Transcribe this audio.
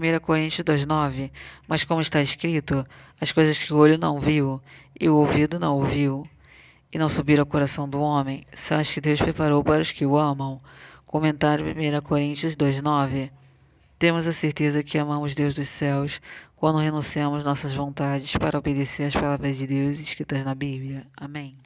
1 Coríntios 2,9 Mas como está escrito, as coisas que o olho não viu, e o ouvido não ouviu, e não subiram ao coração do homem, são as que Deus preparou para os que o amam. Comentário 1 Coríntios 2,9 Temos a certeza que amamos Deus dos céus quando renunciamos nossas vontades para obedecer às palavras de Deus escritas na Bíblia. Amém.